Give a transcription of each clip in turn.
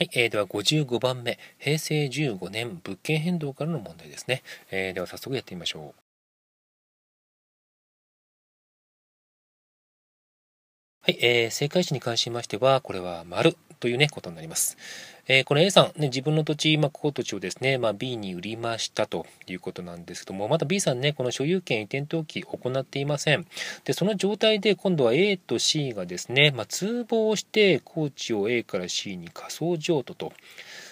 はい、えー、では55番目、平成15年物件変動からの問題ですね。えー、では早速やってみましょう。はい、え正解値に関しましては、これは丸というね、ことになります。えー、この A さん、ね、自分の土地、まあ、ここ土地をですね、まあ、B に売りましたということなんですけども、また B さんね、この所有権移転登記行っていません。で、その状態で今度は A と C がですね、まあ、通報して高地を A から C に仮想譲渡と。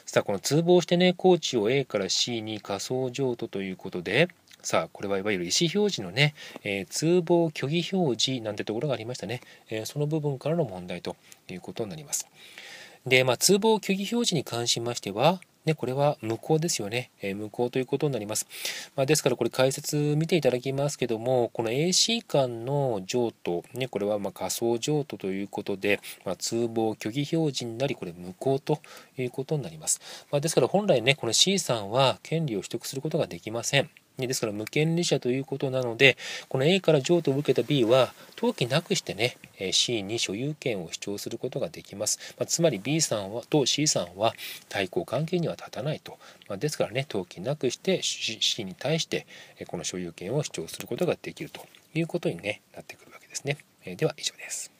さあ、この通報してね、高地を A から C に仮想譲渡ということで、さあ、これはいわゆる意思表示のね、えー、通報虚偽表示なんてところがありましたね、えー、その部分からの問題ということになります。で、まあ、通報虚偽表示に関しましては、ね、これは無効ですよね、えー、無効ということになります。まあ、ですから、これ解説見ていただきますけども、この AC 間の譲渡、ね、これはま仮想譲渡ということで、まあ、通報虚偽表示になり、これ無効ということになります。まあ、ですから、本来ね、この C さんは権利を取得することができません。ですから無権利者ということなのでこの A から譲渡を受けた B は登記なくしてね C に所有権を主張することができます、まあ、つまり B さんはと C さんは対抗関係には立たないと、まあ、ですからね登記なくして C に対してこの所有権を主張することができるということに、ね、なってくるわけですねでは以上です